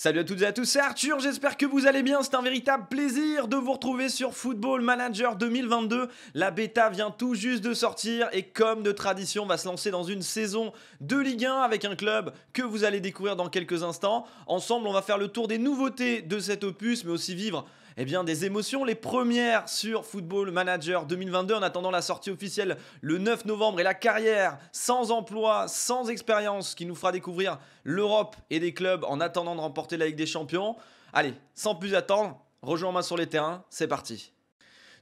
Salut à toutes et à tous, c'est Arthur, j'espère que vous allez bien, c'est un véritable plaisir de vous retrouver sur Football Manager 2022. La bêta vient tout juste de sortir et comme de tradition, on va se lancer dans une saison de Ligue 1 avec un club que vous allez découvrir dans quelques instants. Ensemble, on va faire le tour des nouveautés de cet opus, mais aussi vivre eh bien, des émotions. Les premières sur Football Manager 2022 en attendant la sortie officielle le 9 novembre et la carrière sans emploi, sans expérience qui nous fera découvrir l'Europe et des clubs en attendant de remporter la Ligue des Champions. Allez, sans plus attendre, rejoins-moi sur les terrains, c'est parti.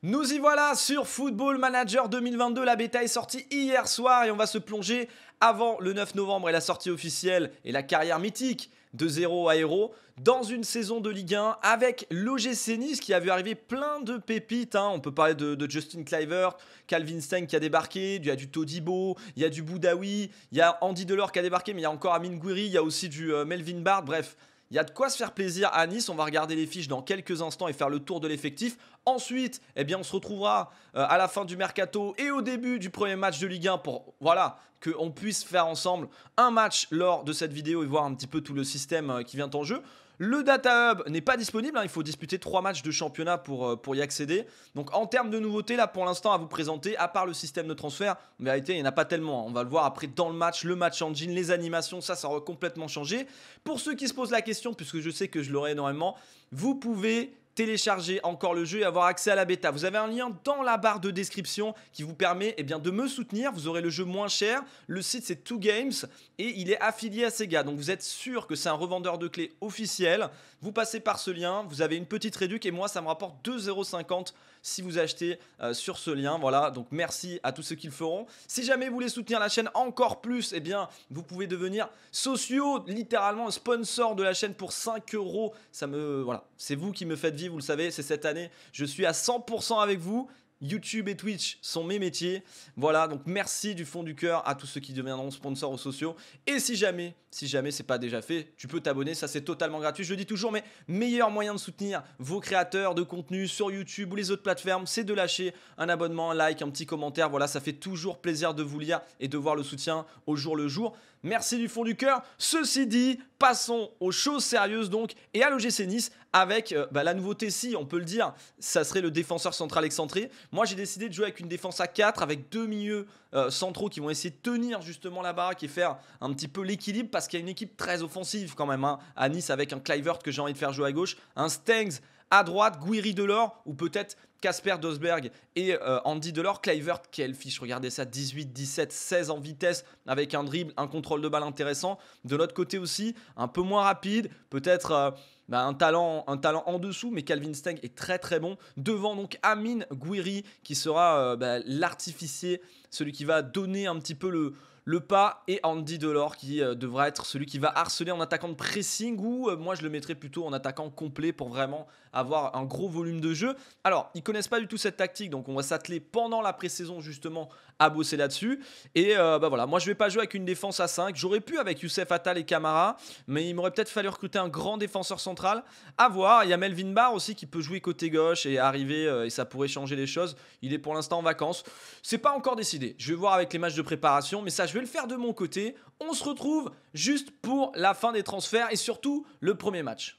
Nous y voilà sur Football Manager 2022. La bêta est sortie hier soir et on va se plonger avant le 9 novembre et la sortie officielle et la carrière mythique de zéro à héros dans une saison de Ligue 1 avec l'OGC Nice qui a vu arriver plein de pépites. Hein. On peut parler de, Justin Cliver, Calvin Stein qui a débarqué, il y a du Todibo, il y a du Boudaoui, il y a Andy Delors qui a débarqué, mais il y a encore Amin Gouiri, il y a aussi du euh, Melvin Bard, bref. Il y a de quoi se faire plaisir à Nice. On va regarder les fiches dans quelques instants et faire le tour de l'effectif. Ensuite, eh bien, on se retrouvera euh, à la fin du mercato et au début du premier match de Ligue 1 pour voilà qu'on puisse faire ensemble un match lors de cette vidéo et voir un petit peu tout le système euh, qui vient en jeu. Le Data Hub n'est pas disponible, hein. il faut disputer trois matchs de championnat pour, euh, pour y accéder. Donc en termes de nouveautés, là pour l'instant à vous présenter, à part le système de transfert, en vérité il n'y en a pas tellement. Hein. On va le voir après dans le match, le match engine, les animations, ça ça aura complètement changé. Pour ceux qui se posent la question, puisque je sais que je l'aurai énormément, vous pouvez télécharger encore le jeu et avoir accès à la bêta. Vous avez un lien dans la barre de description qui vous permet eh bien, de me soutenir. Vous aurez le jeu moins cher. Le site, c'est 2Games et il est affilié à Sega. Donc vous êtes sûr que c'est un revendeur de clés officiel. Vous passez par ce lien, vous avez une petite réduction et moi, ça me rapporte 2,50€ si vous achetez euh, sur ce lien. Voilà, donc merci à tous ceux qui le feront. Si jamais vous voulez soutenir la chaîne encore plus, eh bien, vous pouvez devenir socio, littéralement sponsor de la chaîne pour 5 euros. Ça me, voilà, c'est vous qui me faites vivre, vous le savez, c'est cette année. Je suis à 100% avec vous. YouTube et Twitch sont mes métiers. Voilà, donc merci du fond du cœur à tous ceux qui deviendront sponsors aux sociaux. Et si jamais, si jamais c'est pas déjà fait, tu peux t'abonner, ça c'est totalement gratuit. Je le dis toujours, mais meilleur moyen de soutenir vos créateurs de contenu sur YouTube ou les autres plateformes, c'est de lâcher un abonnement, un like, un petit commentaire. Voilà, ça fait toujours plaisir de vous lire et de voir le soutien au jour le jour. Merci du fond du cœur. Ceci dit, passons aux choses sérieuses donc et à l'OGC Nice avec euh, bah, la nouveauté si on peut le dire, ça serait le défenseur central excentré. Moi j'ai décidé de jouer avec une défense à 4 avec deux milieux euh, centraux qui vont essayer de tenir justement la baraque et faire un petit peu l'équilibre parce qu'il y a une équipe très offensive quand même hein, à Nice avec un Clivert que j'ai envie de faire jouer à gauche, un Stengs à droite, Guiri Delors ou peut-être Casper Dosberg et euh, Andy Delors. Clivert, quelle fiche, regardez ça, 18, 17, 16 en vitesse avec un dribble, un contrôle de balle intéressant. De l'autre côté aussi, un peu moins rapide, peut-être euh, bah, un, talent, un talent en dessous, mais Calvin Steng est très très bon. Devant donc Amine Guiri qui sera euh, bah, l'artificier, celui qui va donner un petit peu le, le pas et Andy Delors qui euh, devra être celui qui va harceler en attaquant de pressing ou euh, moi je le mettrais plutôt en attaquant complet pour vraiment avoir un gros volume de jeu. Alors, ils connaissent pas du tout cette tactique donc on va s'atteler pendant la pré-saison justement à bosser là-dessus et euh, bah voilà, moi je vais pas jouer avec une défense à 5. J'aurais pu avec Youssef Attal et Kamara mais il m'aurait peut-être fallu recruter un grand défenseur central. À voir, il y a Melvin Barr aussi qui peut jouer côté gauche et arriver et ça pourrait changer les choses. Il est pour l'instant en vacances. C'est pas encore décidé. Je vais voir avec les matchs de préparation mais ça je vais le faire de mon côté. On se retrouve juste pour la fin des transferts et surtout le premier match.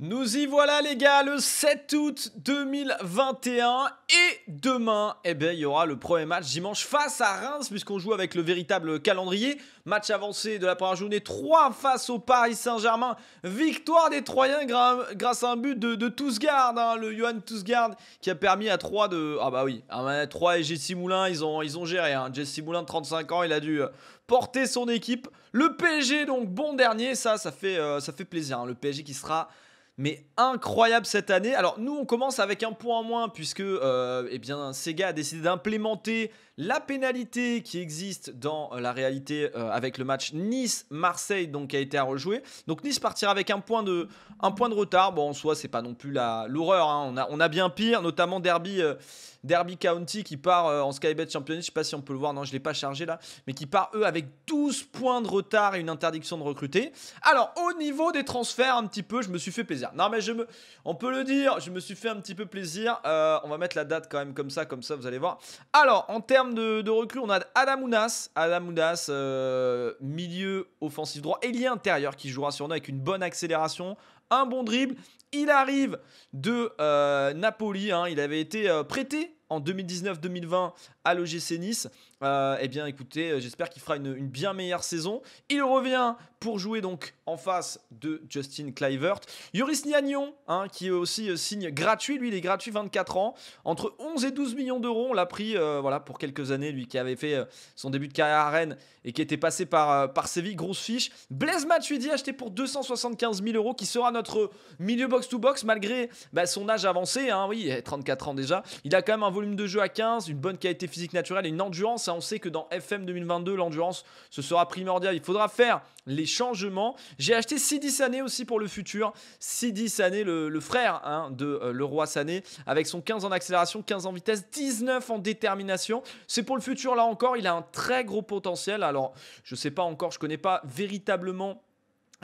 Nous y voilà les gars, le 7 août 2021 et demain, eh ben, il y aura le premier match dimanche face à Reims puisqu'on joue avec le véritable calendrier. Match avancé de la première journée, 3 face au Paris Saint-Germain. Victoire des Troyens grâce à un but de, de hein, le Johan Tousgard qui a permis à 3 de... Ah bah oui, à 3 et Jesse Moulin, ils ont, ils ont géré. Hein. Jesse Moulin 35 ans, il a dû euh, porter son équipe. Le PSG donc bon dernier, ça, ça fait, euh, ça fait plaisir. Hein. Le PSG qui sera mais incroyable cette année. Alors nous, on commence avec un point en moins puisque euh, eh bien, Sega a décidé d'implémenter la pénalité qui existe dans euh, la réalité euh, avec le match Nice-Marseille donc qui a été à rejouer. Donc Nice partira avec un point de, un point de retard. Bon, en soi, c'est pas non plus l'horreur. Hein. On, a, on a bien pire, notamment Derby, euh, Derby County qui part en Skybet Championship. Je sais pas si on peut le voir, non, je l'ai pas chargé là. Mais qui part, eux, avec 12 points de retard et une interdiction de recruter. Alors, au niveau des transferts, un petit peu, je me suis fait plaisir. Non, mais je me, on peut le dire, je me suis fait un petit peu plaisir. on va mettre la date quand même comme ça, comme ça, vous allez voir. Alors, en termes de, reclus on a Adamounas. Adamounas, euh, milieu offensif droit, ailier intérieur qui jouera sur nous avec une bonne accélération, un bon dribble. Il arrive de euh, Napoli. Hein. il avait été euh, prêté en 2019-2020 à l'OGC Nice. Euh, eh bien, écoutez, euh, j'espère qu'il fera une, bien meilleure saison. Il revient pour jouer donc en face de Justin Clivert. Yoris Nianion hein, qui est aussi euh, signe gratuit. Lui, il est gratuit 24 ans. Entre 11 et 12 millions d'euros, on l'a pris voilà, pour quelques années. Lui qui avait fait son début de carrière à Rennes et qui était passé par, par Séville, grosse fiche. Blaise Matuidi, acheté pour 275 000 euros, qui sera notre milieu box-to-box malgré bah, son âge avancé. Hein, oui, 34 ans déjà. Il a quand même un volume de jeu à 15, une bonne qualité physique naturelle et une endurance. Hein. On sait que dans FM 2022, l'endurance, ce sera primordial. Il faudra faire les changements. J'ai acheté Sidi Sané aussi pour le futur. Sidi Sané, le, le frère hein, de euh, le roi Sané, avec son 15 en accélération, 15 en vitesse, 19 en détermination. C'est pour le futur là encore. Il a un très gros potentiel. Alors, je ne sais pas encore, je ne connais pas véritablement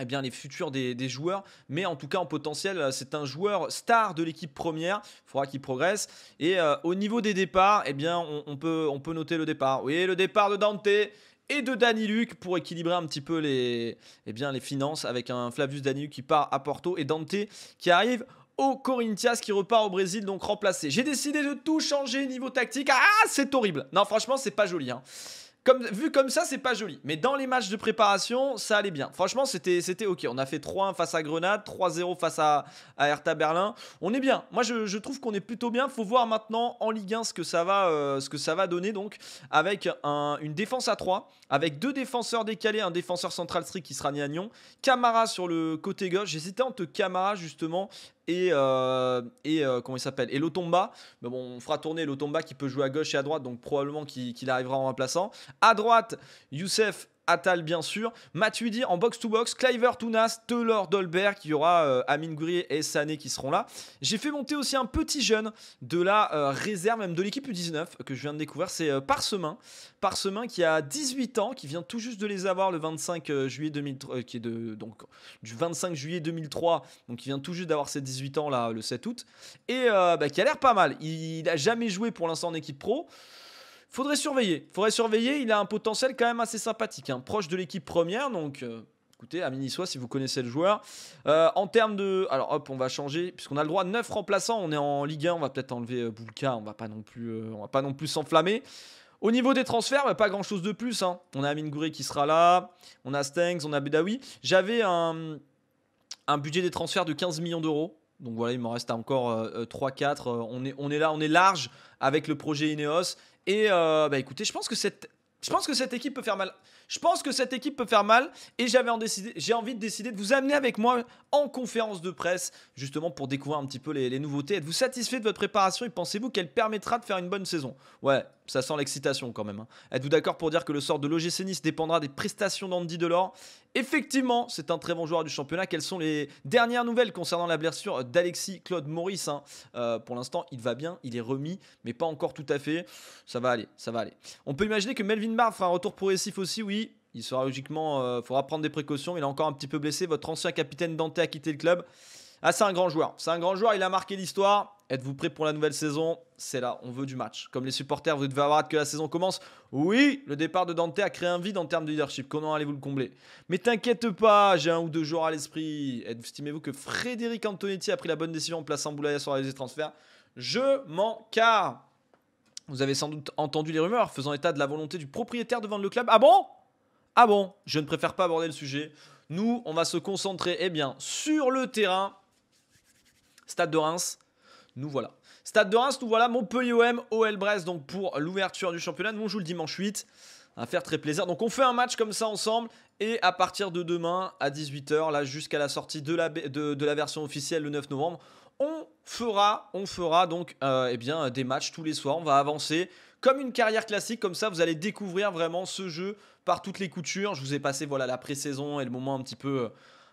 eh bien, les futurs des, joueurs. Mais en tout cas, en potentiel, euh, c'est un joueur star de l'équipe première. Il faudra qu'il progresse. Et euh, au niveau des départs, eh bien, on, peut, noter le départ. Oui, le départ de Dante et de Dani Luc pour équilibrer un petit peu les, eh bien, les finances avec un Flavius Dani qui part à Porto et Dante qui arrive au Corinthians qui repart au Brésil, donc remplacé. J'ai décidé de tout changer niveau tactique. Ah, c'est horrible. Non, franchement, c'est pas joli. Hein. Comme, vu comme ça, c'est pas joli. Mais dans les matchs de préparation, ça allait bien. Franchement, c'était, c'était ok. On a fait 3-1 face à Grenade, 3-0 face à, à, Hertha Berlin. On est bien. Moi, je, trouve qu'on est plutôt bien. Faut voir maintenant en Ligue 1 ce que ça va, euh, ce que ça va donner. Donc, avec une défense à 3, avec deux défenseurs décalés, un défenseur central strict qui sera Niagnon, Camara sur le côté gauche. J'hésitais entre Camara justement et, euh, euh, comment il s'appelle Et Lotomba. bon, on fera tourner Lotomba qui peut jouer à gauche et à droite, donc probablement qu'il arrivera en remplaçant. À droite, Youssef Atal bien sûr, Matuidi en box-to-box, Cliver Tounas, Taylor Dolberg, il y aura euh, Amine et Sané qui seront là. J'ai fait monter aussi un petit jeune de la euh, réserve, même de l'équipe U19 que je viens de découvrir, c'est euh, Parcemin, Parcemin qui a 18 ans, qui vient tout juste de les avoir le 25 juillet 2003, donc, du 25 juillet 2003, donc il vient tout juste d'avoir ses 18 ans là le 7 août, et bah, qui a l'air pas mal. Il, n'a jamais joué pour l'instant en équipe pro faudrait surveiller. Faudrait surveiller. Il a un potentiel quand même assez sympathique, hein. proche de l'équipe première. Donc, euh, écoutez, à soit si vous connaissez le joueur. Euh, en termes de. Alors, hop, on va changer, puisqu'on a le droit à 9 remplaçants. On est en Ligue 1, on va peut-être enlever euh, Boulka. On va pas non plus on va pas non plus s'enflammer. Au niveau des transferts, bah, pas grand-chose de plus. Hein. On a Amin Gouré qui sera là. On a Stengs, on a Bedawi. J'avais un, un budget des transferts de 15 millions d'euros. Donc voilà, il m'en reste encore 3-4. Euh, euh, euh, on, est, on est là, on est large avec le projet Ineos. Et bah écoutez, je pense que cette. Je pense que cette équipe peut faire mal. Je pense que cette équipe peut faire mal et j'avais j'ai envie de décider de vous amener avec moi en conférence de presse justement pour découvrir un petit peu les, nouveautés. Êtes-vous satisfait de votre préparation et pensez-vous qu'elle permettra de faire une bonne saison Ouais, ça sent l'excitation quand même. Hein. Êtes-vous d'accord pour dire que le sort de l'OGC Nice dépendra des prestations d'Andy Delors Effectivement, c'est un très bon joueur du championnat. Quelles sont les dernières nouvelles concernant la blessure d'Alexis Claude Maurice hein euh, Pour l'instant, il va bien, il est remis, mais pas encore tout à fait. Ça va aller, ça va aller. On peut imaginer que Melvin Barr fera un retour progressif aussi, oui. Il sera logiquement, il euh, faudra prendre des précautions. Il est encore un petit peu blessé. Votre ancien capitaine Dante a quitté le club. Ah, c'est un grand joueur. C'est un grand joueur. Il a marqué l'histoire. Êtes-vous prêt pour la nouvelle saison C'est là, on veut du match. Comme les supporters, vous devez avoir hâte que la saison commence. Oui, le départ de Dante a créé un vide en termes de leadership. Comment allez-vous le combler Mais t'inquiète pas, j'ai un ou deux jours à l'esprit. Estimez-vous que Frédéric Antonetti a pris la bonne décision en plaçant Boulaya sur les transferts Je m'en car Vous avez sans doute entendu les rumeurs faisant état de la volonté du propriétaire de vendre le club. Ah bon Ah bon Je ne préfère pas aborder le sujet. Nous, on va se concentrer, eh bien, sur le terrain. Stade de Reims. Nous voilà. Stade de Reims, nous voilà. Montpellier OM, OL Brest, donc pour l'ouverture du championnat. Nous, on joue le dimanche 8. À faire très plaisir. Donc, on fait un match comme ça ensemble. Et à partir de demain, à 18h, là, jusqu'à la sortie de la, de, la version officielle le 9 novembre, on fera, on fera donc euh, eh bien, des matchs tous les soirs. On va avancer comme une carrière classique. Comme ça, vous allez découvrir vraiment ce jeu par toutes les coutures. Je vous ai passé voilà, la pré-saison et le moment un petit peu. Euh,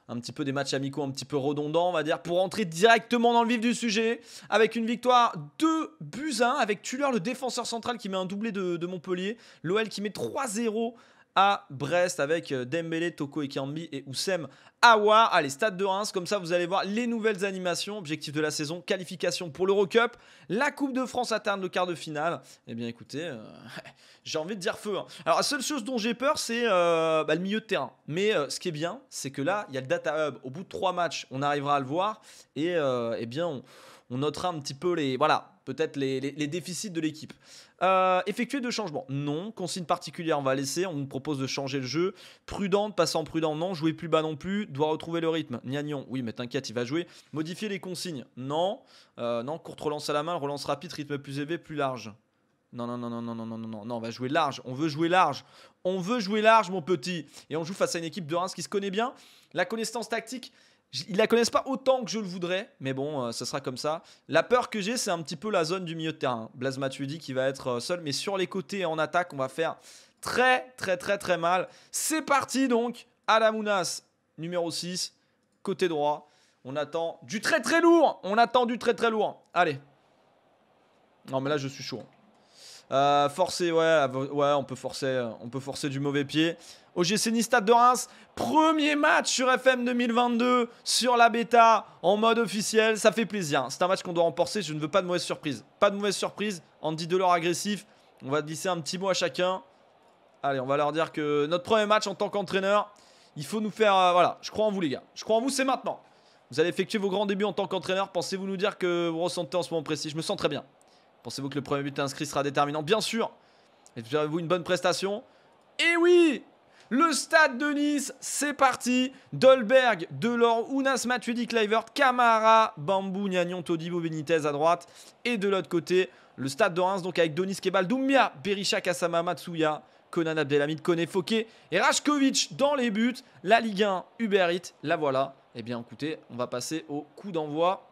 un petit peu des matchs amicaux un petit peu redondants, on va dire, pour entrer directement dans le vif du sujet, avec une victoire 2 buts 1, avec Tuller, le défenseur central, qui met un doublé de, Montpellier, l'OL qui met 3-0 à Brest avec euh, Dembélé, Toko et Ekambi et Oussem Awa. Allez, stade de Reims, comme ça vous allez voir les nouvelles animations, objectif de la saison, qualification pour l'Eurocup, la Coupe de France atteint le quart de finale. Eh bien écoutez, euh, j'ai envie de dire feu. Hein. Alors la seule chose dont j'ai peur, c'est euh, bah, le milieu de terrain. Mais ce qui est bien, c'est que là, il y a le Data Hub. Au bout de trois matchs, on arrivera à le voir et eh bien on, notera un petit peu les... Voilà, peut-être les déficits de l'équipe. Euh, effectuer deux changements. Non. Consigne particulière, on va laisser. On nous propose de changer le jeu. Prudente, passant prudent, non. Jouer plus bas non plus. Doit retrouver le rythme. Gnagnon, oui, mais t'inquiète, il va jouer. Modifier les consignes, non. Euh, non, courte relance à la main, relance rapide, rythme plus élevé, plus large. Non, non, non, non, non, non, non, non, non, on va jouer large. On veut jouer large. On veut jouer large, mon petit. Et on joue face à une équipe de Reims qui se connaît bien. La connaissance tactique, ils la connaissent pas autant que je le voudrais, mais bon, ça euh, sera comme ça. La peur que j'ai, c'est un petit peu la zone du milieu de terrain. Blaise Matuidi qui va être euh, seul, mais sur les côtés en attaque, on va faire très, très, très, très mal. C'est parti donc. Alamounas, numéro 6, côté droit. On attend du très, très lourd. On attend du très, très lourd. Allez. Non, mais là, je suis chaud. Hein. Euh, forcer, ouais, ouais, on peut forcer, euh, on peut forcer du mauvais pied. OGC Nice Stade de Reims, premier match sur FM 2022, sur la bêta, en mode officiel, ça fait plaisir. Hein. C'est un match qu'on doit remporter, je ne veux pas de mauvaise surprise. Pas de mauvaise surprise, Andy Delors agressif, on va glisser un petit mot à chacun. Allez, on va leur dire que notre premier match en tant qu'entraîneur, il faut nous faire... Euh, voilà, je crois en vous les gars, je crois en vous, c'est maintenant. Vous allez effectuer vos grands débuts en tant qu'entraîneur, pensez-vous nous dire que vous ressentez en ce moment précis Je me sens très bien. Pensez-vous que le premier but inscrit sera déterminant Bien sûr Espérez-vous une bonne prestation Et eh oui le stade de Nice, c'est parti. Dolberg, Delors, Unas, Matuidi, Clivert, Kamara, Bambou, Todi Todibo, Benitez à droite. Et de l'autre côté, le stade de Reims, donc avec Donis Kebal, Doumbia, Berisha, Kasama, Matsuya, Konan, Abdelhamid, Kone Foké et Rajkovic dans les buts. La Ligue 1, Uber la voilà. Eh bien écoutez, on va passer au coup d'envoi.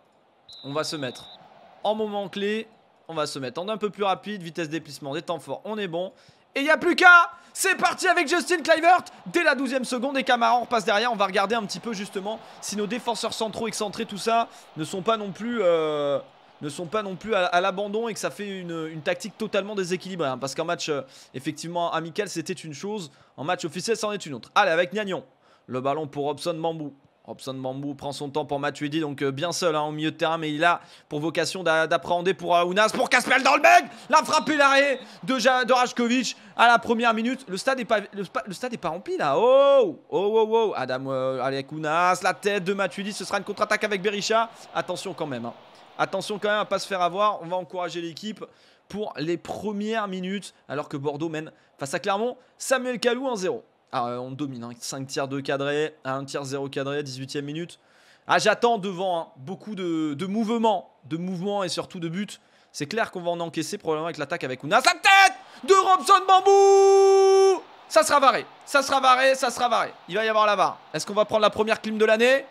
On va se mettre en moment clé on va se mettre en un peu plus rapide, vitesse déplissement des temps forts, on est bon. Et il n'y a plus qu'à C'est parti avec Justin Clivert Dès la 12 seconde, et Camarons. on repasse derrière. On va regarder un petit peu justement si nos défenseurs centraux excentrés, tout ça, ne sont pas non plus... Euh, ne sont pas non plus à, l'abandon et que ça fait une, tactique totalement déséquilibrée. Hein. parce qu'en match, euh, effectivement, amical, c'était une chose. En match officiel, c'en est une autre. Allez, avec Niagnon. Le ballon pour Robson Mambou Robson Bambou prend son temps pour Matuidi, donc euh, bien seul en hein, au milieu de terrain, mais il a pour vocation d'appréhender pour Ounas, pour Kaspel dans le bec La frappe l'arrêt de, Rajkovic à la première minute. Le stade est pas, le, stade est pas rempli là. Oh Oh oh, oh. Adam euh, avec Ounas, la tête de Matuidi, ce sera une contre-attaque avec Berisha. Attention quand même. Hein. Attention quand même à pas se faire avoir. On va encourager l'équipe pour les premières minutes, alors que Bordeaux mène face à Clermont. Samuel Kalou en 0. Ah, euh, on domine. Hein. 5 tiers 2 cadrés, 1 tiers 0 cadré, 18 ème minute. Ah, j'attends devant hein. beaucoup de, mouvements, de mouvements et surtout de buts. C'est clair qu'on va en encaisser probablement avec l'attaque avec Ounas. Sa tête de Robson Bambou Ça sera varé, ça sera varé, ça sera varé. Il va y avoir la barre. Est-ce qu'on va prendre la première clim de l'année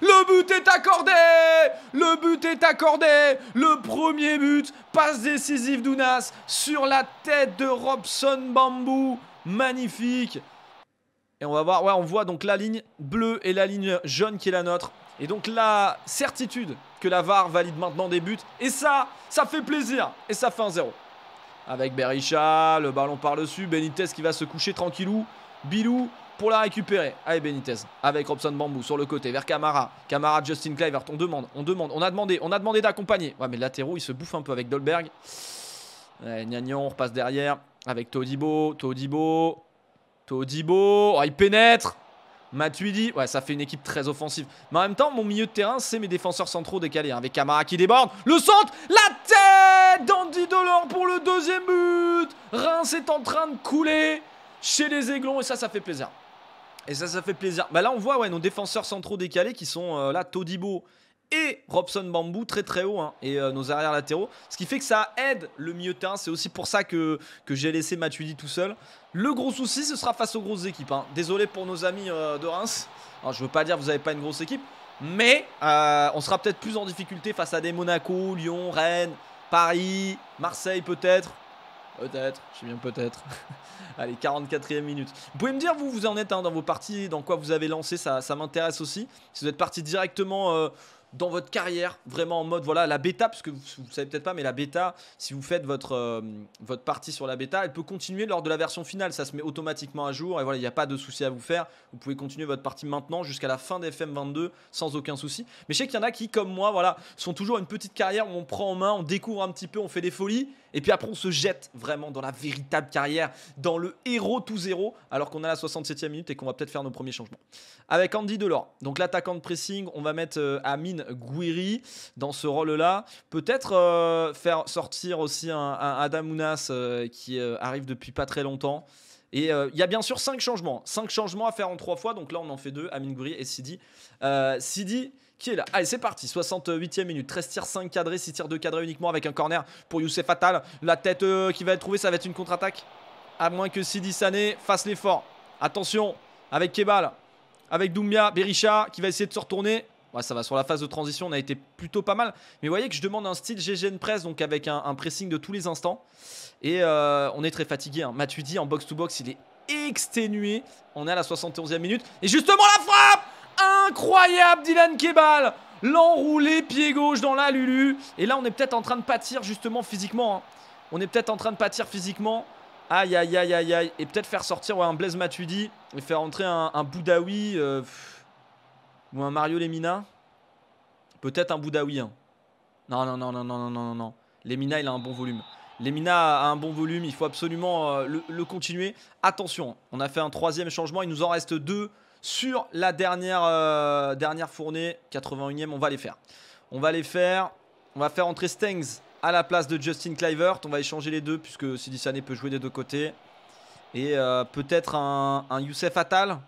le but est accordé Le but est accordé Le premier but, passe décisive d'Ounas sur la tête de Robson Bambou magnifique. Et on va voir, ouais, on voit donc la ligne bleue et la ligne jaune qui est la nôtre. Et donc la certitude que la VAR valide maintenant des buts. Et ça, ça fait plaisir. Et ça fait un 0. Avec Berisha, le ballon par-dessus. Benitez qui va se coucher tranquillou. Bilou pour la récupérer. Allez Benitez avec Robson Bambou sur le côté vers Camara. Camara, Justin Clivert. On demande, on demande, on a demandé, on a demandé d'accompagner. Ouais mais il se bouffe un peu avec Dolberg. Ouais, Gnagnon, on repasse derrière. Avec Todibo, Todibo, Todibo. Oh, il pénètre Matuidi, ouais, ça fait une équipe très offensive. Mais en même temps, mon milieu de terrain, c'est mes défenseurs centraux décalés. Hein, avec Camara qui déborde, le centre, la tête d'Andy Dolor pour le deuxième but. Reims est en train de couler chez les Aiglons et ça, ça fait plaisir. Et ça, ça fait plaisir. Bah là, on voit ouais, nos défenseurs centraux décalés qui sont euh, là, Todibo et Robson Bambou très très haut hein, et euh, nos arrières latéraux. Ce qui fait que ça aide le milieu de C'est aussi pour ça que, j'ai laissé Matuidi tout seul. Le gros souci, ce sera face aux grosses équipes. Hein. Désolé pour nos amis euh, de Reims. Alors, je veux pas dire que vous n'avez pas une grosse équipe, mais euh, on sera peut-être plus en difficulté face à des Monaco, Lyon, Rennes, Paris, Marseille peut-être. Peut-être, je sais bien peut-être. Allez, 44e minute. Vous pouvez me dire, vous, vous en êtes hein, dans vos parties, dans quoi vous avez lancé, ça, ça m'intéresse aussi. Si vous êtes parti directement dans votre carrière, vraiment en mode voilà la bêta, parce que vous, ne savez peut-être pas, mais la bêta, si vous faites votre, euh, votre partie sur la bêta, elle peut continuer lors de la version finale, ça se met automatiquement à jour et voilà, il n'y a pas de souci à vous faire. Vous pouvez continuer votre partie maintenant jusqu'à la fin d'FM22 sans aucun souci. Mais je sais qu'il y en a qui, comme moi, voilà, sont toujours une petite carrière où on prend en main, on découvre un petit peu, on fait des folies et puis après, on se jette vraiment dans la véritable carrière, dans le héros tout zéro, alors qu'on a la 67e minute et qu'on va peut-être faire nos premiers changements. Avec Andy Delors, donc l'attaquant de pressing, on va mettre Amin euh, Amine Gouiri dans ce rôle-là. Peut-être euh, faire sortir aussi un, Adam Adamounas euh, qui arrive depuis pas très longtemps. Et il y a bien sûr 5 changements. 5 changements à faire en 3 fois. Donc là, on en fait 2. Amin Gouiri et Sidi. Sidi, Allez, c'est parti. 68e minute. 13 tirs 5 cadrés, 6 tirs 2 cadrés uniquement avec un corner pour Youssef Fatal. La tête euh, qui va être trouvée, ça va être une contre-attaque. À moins que Sidi Sané fasse l'effort. Attention avec Kebal, avec Doumbia, Berisha qui va essayer de se retourner. Ouais, ça va sur la phase de transition, on a été plutôt pas mal. Mais vous voyez que je demande un style GGN press, donc avec un, pressing de tous les instants. Et euh, on est très fatigué. Hein. Matuidi en box-to-box, il est exténué. On est à la 71e minute. Et justement la frappe Incroyable Dylan Kebal L'enroulé pied gauche dans la Lulu. Et là, on est peut-être en train de pâtir justement physiquement. Hein. On est peut-être en train de pâtir physiquement. Aïe, aïe, aïe, aïe, aïe. Et peut-être faire sortir un Blaise Matuidi et faire entrer un, Boudaoui euh, ou un Mario Lemina. Peut-être un Boudaoui. Hein. Non, non, non, non, non, non, non, non. Lemina, il a un bon volume. Lemina a un bon volume, il faut absolument euh, le, continuer. Attention, on a fait un troisième changement, il nous en reste deux sur la dernière, euh, dernière fournée. 81e, on va les faire. On va les faire. On va faire entrer Stengs à la place de Justin Clivert. On va échanger les deux puisque Sidi peut jouer des deux côtés. Et euh, peut-être un, Youssef Attal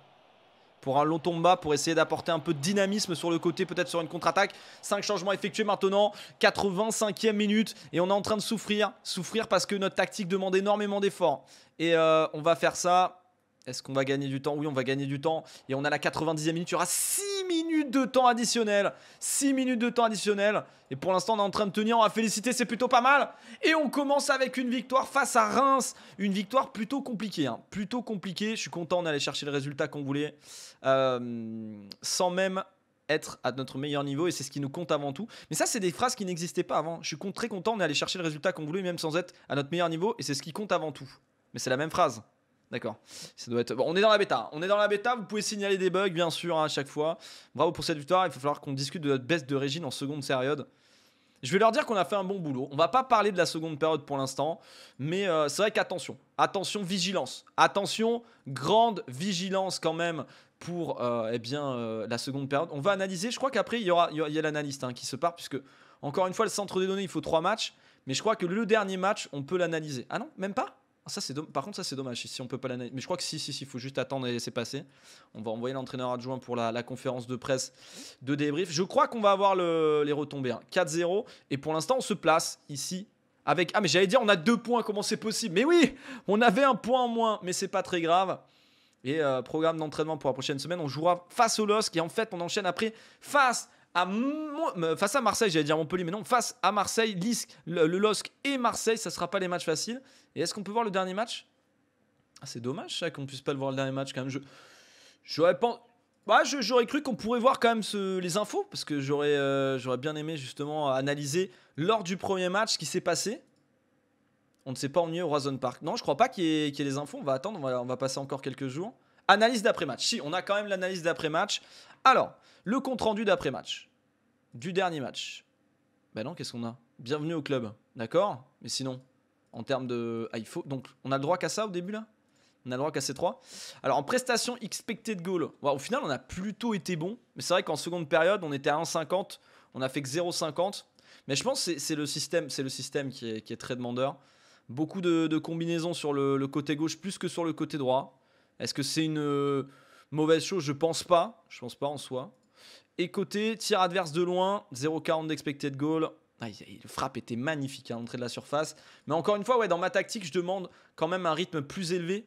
pour un long tomba pour essayer d'apporter un peu de dynamisme sur le côté, peut-être sur une contre-attaque. Cinq changements effectués maintenant, 85e minute, et on est en train de souffrir. Souffrir parce que notre tactique demande énormément d'efforts. Et euh, on va faire ça est-ce qu'on va gagner du temps Oui, on va gagner du temps. Et on a la 90e minute. Il y aura 6 minutes de temps additionnel. 6 minutes de temps additionnel. Et pour l'instant, on est en train de tenir. On va féliciter. C'est plutôt pas mal. Et on commence avec une victoire face à Reims. Une victoire plutôt compliquée. Hein. Plutôt compliquée. Je suis content. On aller chercher le résultat qu'on voulait. Euh, sans même être à notre meilleur niveau et c'est ce qui nous compte avant tout. Mais ça, c'est des phrases qui n'existaient pas avant. Je suis très content, on est allé chercher le résultat qu'on voulait, même sans être à notre meilleur niveau et c'est ce qui compte avant tout. Mais c'est la même phrase. D'accord. Ça doit être. on est dans la bêta. On est dans la bêta. Vous pouvez signaler des bugs, bien sûr, hein, à chaque fois. Bravo pour cette victoire. Il va falloir qu'on discute de notre baisse de régime en seconde période. Je vais leur dire qu'on a fait un bon boulot. On va pas parler de la seconde période pour l'instant, mais euh, c'est vrai qu'attention, attention, vigilance, attention, grande vigilance quand même pour euh, eh bien euh, la seconde période. On va analyser. Je crois qu'après il y aura, y a l'analyste hein, qui se part puisque encore une fois le centre des données il faut trois matchs, mais je crois que le dernier match on peut l'analyser. Ah non, même pas. Par contre, ça, c'est dommage si on peut pas l'analyser. Mais je crois que si, si, si, il faut juste attendre et laisser passer. On va envoyer l'entraîneur adjoint pour la, conférence de presse de débrief. Je crois qu'on va avoir les retombées. 4-0. Hein. Et pour l'instant, on se place ici avec. Ah, mais j'allais dire, on a deux points. Comment c'est possible Mais oui, on avait un point en moins, mais c'est pas très grave. Et euh, programme d'entraînement pour la prochaine semaine, on jouera face au LOSC. Et en fait, on enchaîne après face face à Marseille, j'allais dire Montpellier, mais non, face à Marseille, Lisque, le, LOSC et Marseille, ça ne sera pas les matchs faciles. Et est-ce qu'on peut voir le dernier match ah, C'est dommage ça qu'on puisse pas le voir le dernier match quand même. Je, j'aurais Bah, j'aurais cru qu'on pourrait voir quand même les infos, parce que j'aurais, euh, j'aurais bien aimé justement analyser lors du premier match qui s'est passé. On ne sait pas ennuyé au Razon Park. Non, je crois pas qu'il y, ait les infos. On va attendre, on va passer encore quelques jours. Analyse d'après-match. Si, on a quand même l'analyse d'après-match. Alors, le compte-rendu d'après-match, du dernier match. Ben non, qu'est-ce qu'on a Bienvenue au club, d'accord Mais sinon, en termes de... Ah, il faut... Donc, on a le droit qu'à ça au début, là on a le droit qu'à ces trois. Alors en prestation expected goal, au final on a plutôt été bon. Mais c'est vrai qu'en seconde période on était à 1,50, on a fait que 0,50. Mais je pense que c'est le système, c'est le système qui est, très demandeur. Beaucoup de, combinaisons sur le, côté gauche plus que sur le côté droit. Est-ce que c'est une euh, mauvaise chose Je pense pas. Je pense pas en soi. Et côté tir adverse de loin, 0,40 d'expected goal. Ah, le frappe était magnifique à hein, l'entrée de la surface. Mais encore une fois, ouais, dans ma tactique, je demande quand même un rythme plus élevé,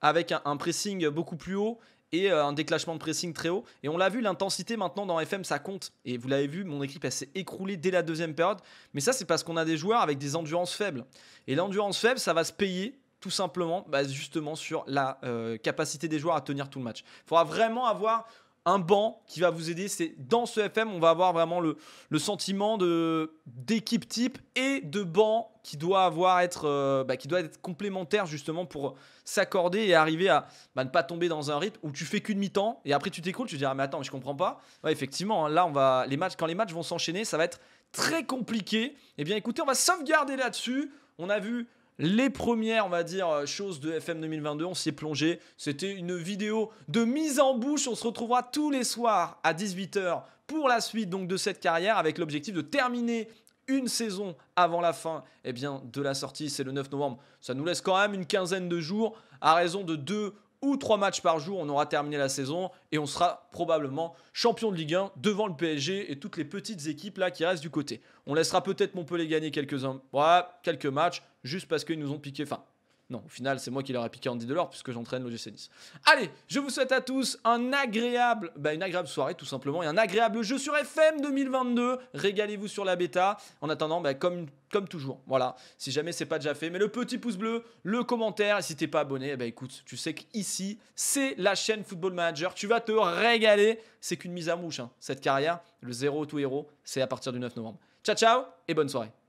avec un, pressing beaucoup plus haut et euh, un déclenchement de pressing très haut. Et on l'a vu, l'intensité maintenant dans FM, ça compte. Et vous l'avez vu, mon équipe, s'est écroulée dès la deuxième période. Mais ça, c'est parce qu'on a des joueurs avec des endurances faibles. Et l'endurance faible, ça va se payer tout simplement bah, justement sur la euh, capacité des joueurs à tenir tout le match. Il faudra vraiment avoir un banc qui va vous aider. C'est dans ce FM, on va avoir vraiment le, le sentiment de d'équipe type et de banc qui doit avoir être euh, bah, qui doit être complémentaire justement pour s'accorder et arriver à bah, ne pas tomber dans un rythme où tu fais qu'une mi-temps et après tu t'écroules, tu te dis ah, mais attends mais je comprends pas. effectivement, hein, là on va les matchs quand les matchs vont s'enchaîner, ça va être très compliqué. Eh bien écoutez, on va sauvegarder là-dessus. On a vu les premières, on va dire, euh, choses de FM 2022. On s'y est plongé. C'était une vidéo de mise en bouche. On se retrouvera tous les soirs à 18h pour la suite donc de cette carrière avec l'objectif de terminer une saison avant la fin eh bien, de la sortie. C'est le 9 novembre. Ça nous laisse quand même une quinzaine de jours à raison de deux ou trois matchs par jour, on aura terminé la saison et on sera probablement champion de Ligue 1 devant le PSG et toutes les petites équipes là qui restent du côté. On laissera peut-être Montpellier gagner quelques, ouais, quelques matchs, juste parce qu'ils nous ont piqué. Enfin, non, au final, c'est moi qui leur ai piqué de Delors puisque j'entraîne le Nice. Allez, je vous souhaite à tous un agréable, bah, une agréable soirée tout simplement et un agréable jeu sur FM 2022. Régalez-vous sur la bêta. En attendant, bah, comme, comme toujours, voilà, si jamais c'est pas déjà fait, mais le petit pouce bleu, le commentaire et si t'es pas abonné, eh bah, écoute, tu sais qu'ici, c'est la chaîne Football Manager. Tu vas te régaler. C'est qu'une mise à mouche, hein, cette carrière. Le zéro tout héros, c'est à partir du 9 novembre. Ciao, ciao et bonne soirée.